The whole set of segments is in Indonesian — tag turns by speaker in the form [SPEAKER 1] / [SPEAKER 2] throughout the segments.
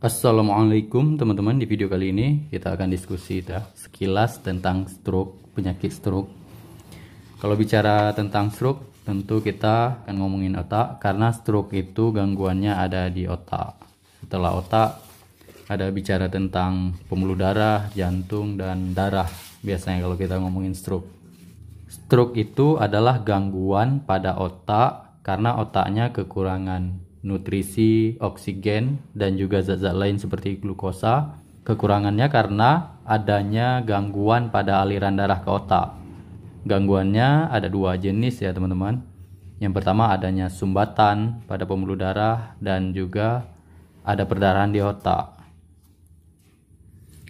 [SPEAKER 1] Assalamualaikum teman-teman di video kali ini kita akan diskusi ya, sekilas tentang stroke penyakit stroke kalau bicara tentang stroke tentu kita akan ngomongin otak karena stroke itu gangguannya ada di otak setelah otak ada bicara tentang pembuluh darah jantung dan darah biasanya kalau kita ngomongin stroke stroke itu adalah gangguan pada otak karena otaknya kekurangan nutrisi, oksigen, dan juga zat-zat lain seperti glukosa. Kekurangannya karena adanya gangguan pada aliran darah ke otak. Gangguannya ada dua jenis ya teman-teman. Yang pertama adanya sumbatan pada pembuluh darah dan juga ada perdarahan di otak.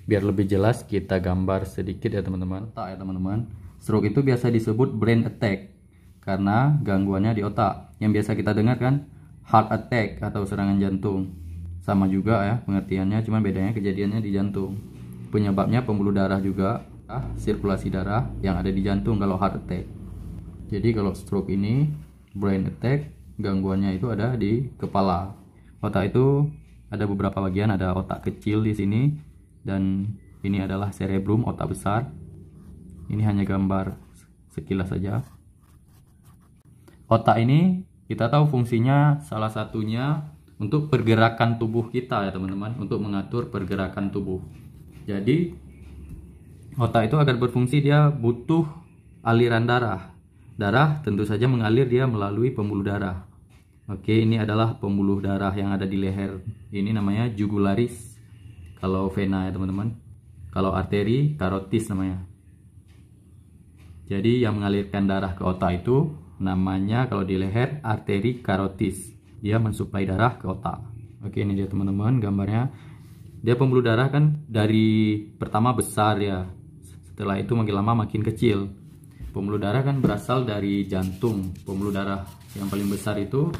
[SPEAKER 1] Biar lebih jelas kita gambar sedikit ya teman-teman. Otak ya teman-teman. Stroke itu biasa disebut brain attack karena gangguannya di otak. Yang biasa kita dengar kan heart attack atau serangan jantung. Sama juga ya pengertiannya, cuman bedanya kejadiannya di jantung. Penyebabnya pembuluh darah juga, ah, sirkulasi darah yang ada di jantung kalau heart attack. Jadi kalau stroke ini brain attack, gangguannya itu ada di kepala. Otak itu ada beberapa bagian, ada otak kecil di sini dan ini adalah cerebrum, otak besar. Ini hanya gambar sekilas saja. Otak ini kita tahu fungsinya salah satunya untuk pergerakan tubuh kita ya teman-teman, untuk mengatur pergerakan tubuh. Jadi otak itu agar berfungsi dia butuh aliran darah. Darah tentu saja mengalir dia melalui pembuluh darah. Oke, ini adalah pembuluh darah yang ada di leher. Ini namanya jugularis. Kalau vena ya teman-teman. Kalau arteri karotis namanya. Jadi yang mengalirkan darah ke otak itu namanya kalau di leher arteri karotis dia mensuplai darah ke otak oke ini dia teman-teman gambarnya dia pembuluh darah kan dari pertama besar ya setelah itu makin lama makin kecil pembuluh darah kan berasal dari jantung pembuluh darah yang paling besar itu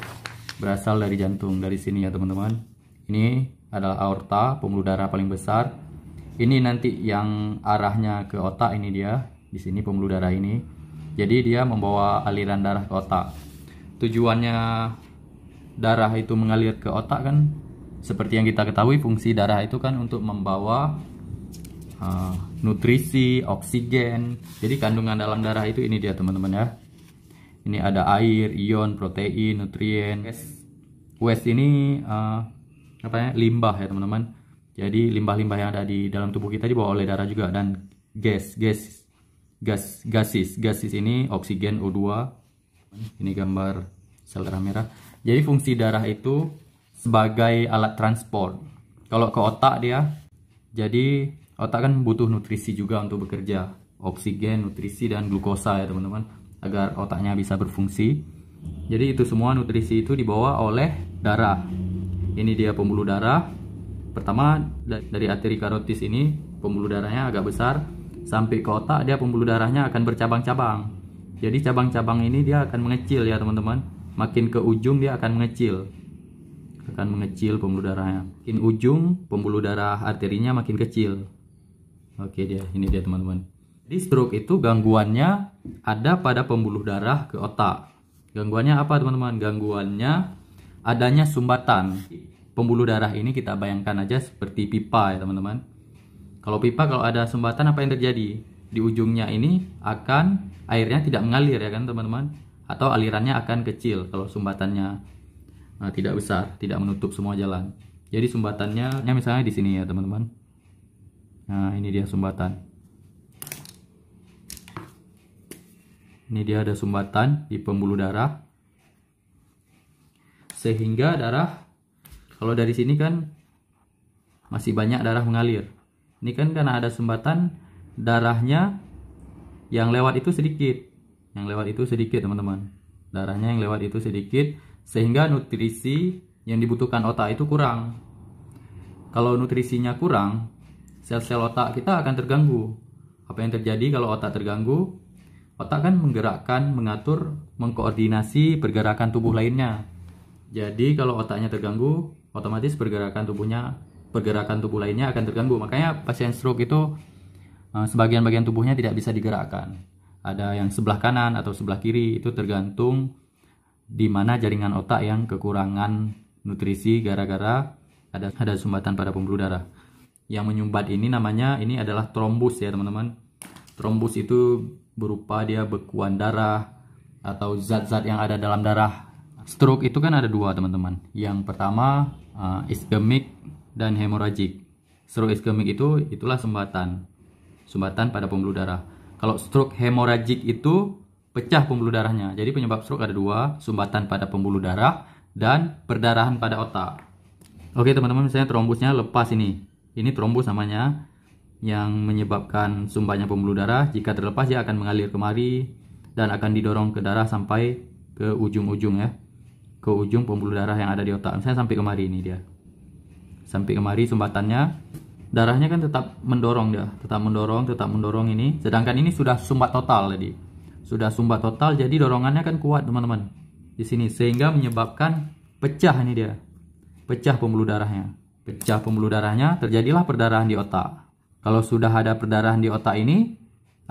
[SPEAKER 1] berasal dari jantung dari sini ya teman-teman ini adalah aorta pembuluh darah paling besar ini nanti yang arahnya ke otak ini dia di sini pembuluh darah ini jadi dia membawa aliran darah ke otak. Tujuannya darah itu mengalir ke otak kan seperti yang kita ketahui fungsi darah itu kan untuk membawa uh, nutrisi, oksigen. Jadi kandungan dalam darah itu ini dia teman-teman ya. Ini ada air, ion, protein, nutrien. Waste ini uh, apa ya? limbah ya teman-teman. Jadi limbah-limbah yang ada di dalam tubuh kita dibawa oleh darah juga dan gas. Gas gas gasis. Gasis ini oksigen O2. Ini gambar sel darah merah. Jadi fungsi darah itu sebagai alat transport. Kalau ke otak dia, jadi otak kan butuh nutrisi juga untuk bekerja. Oksigen, nutrisi, dan glukosa ya teman-teman. Agar otaknya bisa berfungsi. Jadi itu semua nutrisi itu dibawa oleh darah. Ini dia pembuluh darah. Pertama dari arteri karotis ini pembuluh darahnya agak besar sampai ke otak dia pembuluh darahnya akan bercabang-cabang jadi cabang-cabang ini dia akan mengecil ya teman-teman makin ke ujung dia akan mengecil akan mengecil pembuluh darahnya makin ujung pembuluh darah arterinya makin kecil oke dia ini dia teman-teman jadi stroke itu gangguannya ada pada pembuluh darah ke otak gangguannya apa teman-teman gangguannya adanya sumbatan pembuluh darah ini kita bayangkan aja seperti pipa ya teman-teman kalau pipa kalau ada sumbatan apa yang terjadi? Di ujungnya ini akan airnya tidak mengalir ya kan teman-teman atau alirannya akan kecil kalau sumbatannya nah, tidak besar, tidak menutup semua jalan. Jadi sumbatannya ya misalnya di sini ya teman-teman. Nah, ini dia sumbatan. Ini dia ada sumbatan di pembuluh darah. Sehingga darah kalau dari sini kan masih banyak darah mengalir. Ini kan karena ada sumbatan darahnya yang lewat itu sedikit. Yang lewat itu sedikit, teman-teman. Darahnya yang lewat itu sedikit sehingga nutrisi yang dibutuhkan otak itu kurang. Kalau nutrisinya kurang, sel-sel otak kita akan terganggu. Apa yang terjadi kalau otak terganggu? Otak kan menggerakkan, mengatur, mengkoordinasi pergerakan tubuh lainnya. Jadi kalau otaknya terganggu, otomatis pergerakan tubuhnya pergerakan tubuh lainnya akan terganggu. Makanya pasien stroke itu eh, sebagian bagian tubuhnya tidak bisa digerakkan. Ada yang sebelah kanan atau sebelah kiri itu tergantung di mana jaringan otak yang kekurangan nutrisi gara-gara ada ada sumbatan pada pembuluh darah. Yang menyumbat ini namanya ini adalah trombus ya teman-teman. Trombus itu berupa dia bekuan darah atau zat-zat yang ada dalam darah. Stroke itu kan ada dua teman-teman. Yang pertama uh, ischemic dan hemoragik. Stroke iskemik itu itulah sumbatan. Sumbatan pada pembuluh darah. Kalau stroke hemoragik itu pecah pembuluh darahnya. Jadi penyebab stroke ada dua, sumbatan pada pembuluh darah dan perdarahan pada otak. Oke teman-teman, misalnya trombusnya lepas ini. Ini trombus namanya yang menyebabkan sumbanya pembuluh darah. Jika terlepas dia akan mengalir kemari dan akan didorong ke darah sampai ke ujung-ujung ya. Ke ujung pembuluh darah yang ada di otak. Misalnya sampai kemari ini dia sampai kemari sumbatannya darahnya kan tetap mendorong dia tetap mendorong tetap mendorong ini sedangkan ini sudah sumbat total jadi sudah sumbat total jadi dorongannya kan kuat teman-teman di sini sehingga menyebabkan pecah ini dia pecah pembuluh darahnya pecah pembuluh darahnya terjadilah perdarahan di otak kalau sudah ada perdarahan di otak ini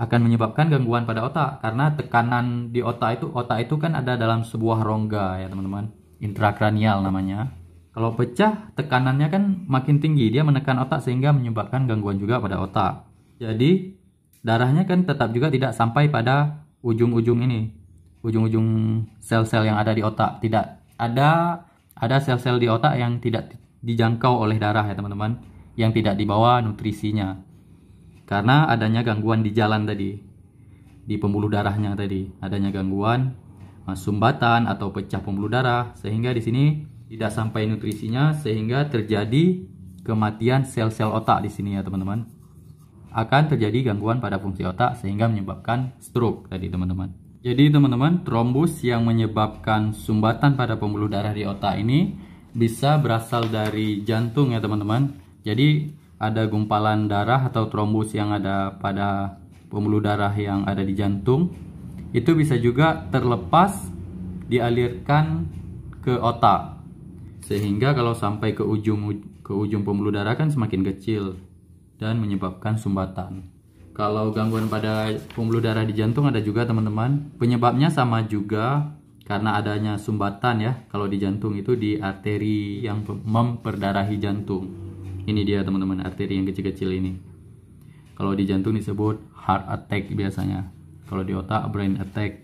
[SPEAKER 1] akan menyebabkan gangguan pada otak karena tekanan di otak itu otak itu kan ada dalam sebuah rongga ya teman-teman intrakranial namanya kalau pecah, tekanannya kan makin tinggi, dia menekan otak sehingga menyebabkan gangguan juga pada otak. Jadi, darahnya kan tetap juga tidak sampai pada ujung-ujung ini, ujung-ujung sel-sel yang ada di otak. Tidak ada ada sel-sel di otak yang tidak dijangkau oleh darah ya teman-teman, yang tidak dibawa nutrisinya. Karena adanya gangguan di jalan tadi, di pembuluh darahnya tadi, adanya gangguan sumbatan atau pecah pembuluh darah sehingga di sini tidak sampai nutrisinya sehingga terjadi kematian sel-sel otak di sini ya teman-teman. Akan terjadi gangguan pada fungsi otak sehingga menyebabkan stroke tadi teman-teman. Jadi teman-teman, trombus yang menyebabkan sumbatan pada pembuluh darah di otak ini bisa berasal dari jantung ya teman-teman. Jadi ada gumpalan darah atau trombus yang ada pada pembuluh darah yang ada di jantung itu bisa juga terlepas dialirkan ke otak sehingga kalau sampai ke ujung ke ujung pembuluh darah kan semakin kecil dan menyebabkan sumbatan. Kalau gangguan pada pembuluh darah di jantung ada juga teman-teman, penyebabnya sama juga karena adanya sumbatan ya kalau di jantung itu di arteri yang memperdarahi jantung. Ini dia teman-teman arteri yang kecil-kecil ini. Kalau di jantung disebut heart attack biasanya. Kalau di otak brain attack.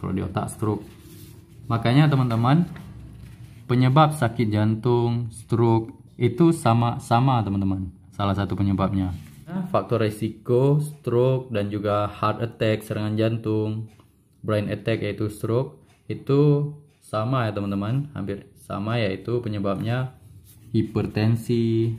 [SPEAKER 1] Kalau di otak stroke. Makanya teman-teman penyebab sakit jantung, stroke itu sama-sama teman-teman. Salah satu penyebabnya. Faktor resiko stroke dan juga heart attack, serangan jantung, brain attack yaitu stroke itu sama ya teman-teman, hampir sama yaitu penyebabnya hipertensi.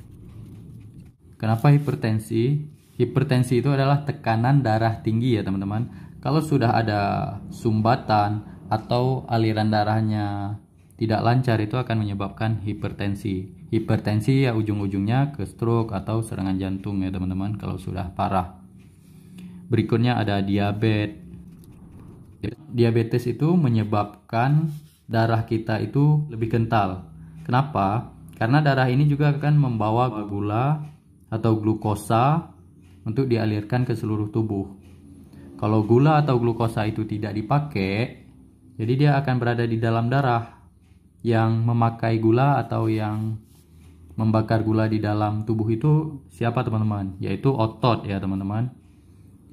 [SPEAKER 1] Kenapa hipertensi? Hipertensi itu adalah tekanan darah tinggi ya teman-teman. Kalau sudah ada sumbatan atau aliran darahnya tidak lancar itu akan menyebabkan hipertensi. Hipertensi ya ujung-ujungnya ke stroke atau serangan jantung ya teman-teman kalau sudah parah. Berikutnya ada diabetes. Diabetes itu menyebabkan darah kita itu lebih kental. Kenapa? Karena darah ini juga akan membawa gula atau glukosa untuk dialirkan ke seluruh tubuh. Kalau gula atau glukosa itu tidak dipakai, jadi dia akan berada di dalam darah yang memakai gula atau yang membakar gula di dalam tubuh itu siapa teman-teman? Yaitu otot ya teman-teman.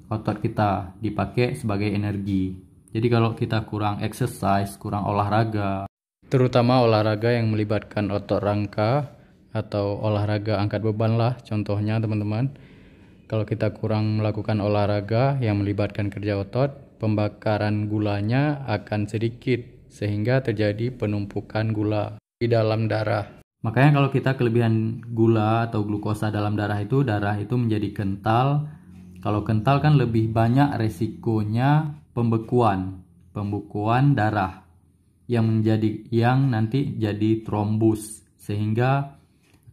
[SPEAKER 1] Otot kita dipakai sebagai energi. Jadi kalau kita kurang exercise, kurang olahraga, terutama olahraga yang melibatkan otot rangka atau olahraga angkat beban lah contohnya teman-teman. Kalau kita kurang melakukan olahraga yang melibatkan kerja otot, pembakaran gulanya akan sedikit sehingga terjadi penumpukan gula di dalam darah. Makanya kalau kita kelebihan gula atau glukosa dalam darah itu darah itu menjadi kental. Kalau kental kan lebih banyak resikonya pembekuan, pembekuan darah yang menjadi yang nanti jadi trombus sehingga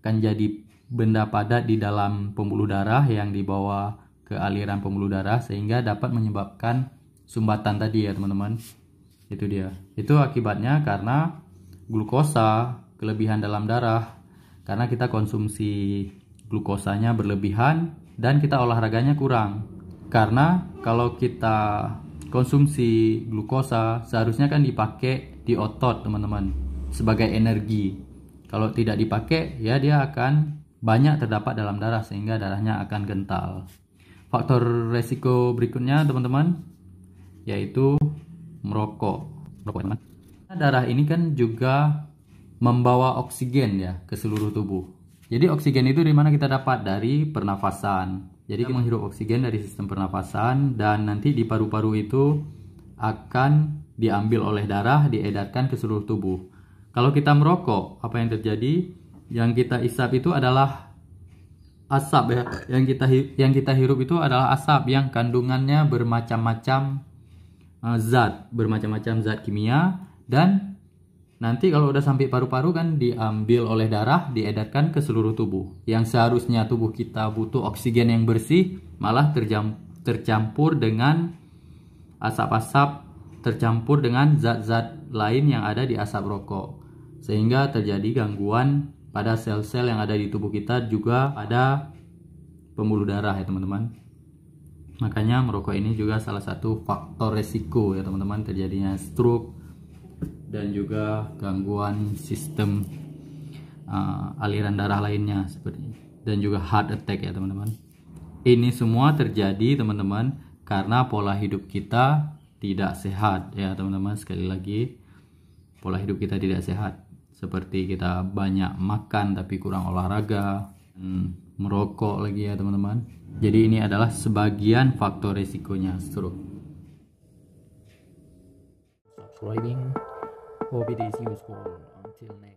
[SPEAKER 1] akan jadi benda padat di dalam pembuluh darah yang dibawa ke aliran pembuluh darah sehingga dapat menyebabkan sumbatan tadi ya teman-teman itu dia itu akibatnya karena glukosa kelebihan dalam darah karena kita konsumsi glukosanya berlebihan dan kita olahraganya kurang karena kalau kita konsumsi glukosa seharusnya kan dipakai di otot teman-teman sebagai energi kalau tidak dipakai ya dia akan banyak terdapat dalam darah sehingga darahnya akan kental faktor resiko berikutnya teman-teman yaitu merokok. Merokok, teman. Darah ini kan juga membawa oksigen ya ke seluruh tubuh. Jadi oksigen itu dari mana kita dapat? Dari pernafasan. Jadi kita menghirup oksigen dari sistem pernafasan dan nanti di paru-paru itu akan diambil oleh darah, diedarkan ke seluruh tubuh. Kalau kita merokok, apa yang terjadi? Yang kita isap itu adalah asap ya. Yang kita yang kita hirup itu adalah asap yang kandungannya bermacam-macam Ah, zat bermacam-macam zat kimia dan nanti kalau udah sampai paru-paru kan diambil oleh darah diedarkan ke seluruh tubuh yang seharusnya tubuh kita butuh oksigen yang bersih malah terjam, tercampur dengan asap-asap tercampur dengan zat-zat lain yang ada di asap rokok sehingga terjadi gangguan pada sel-sel yang ada di tubuh kita juga ada pembuluh darah ya teman-teman Makanya merokok ini juga salah satu faktor resiko ya teman-teman terjadinya stroke dan juga gangguan sistem uh, aliran darah lainnya seperti ini. dan juga heart attack ya teman-teman. Ini semua terjadi teman-teman karena pola hidup kita tidak sehat ya teman-teman sekali lagi pola hidup kita tidak sehat seperti kita banyak makan tapi kurang olahraga hmm, merokok lagi ya teman-teman. Jadi ini adalah sebagian faktor risikonya stroke. Subscribing hope it is useful until next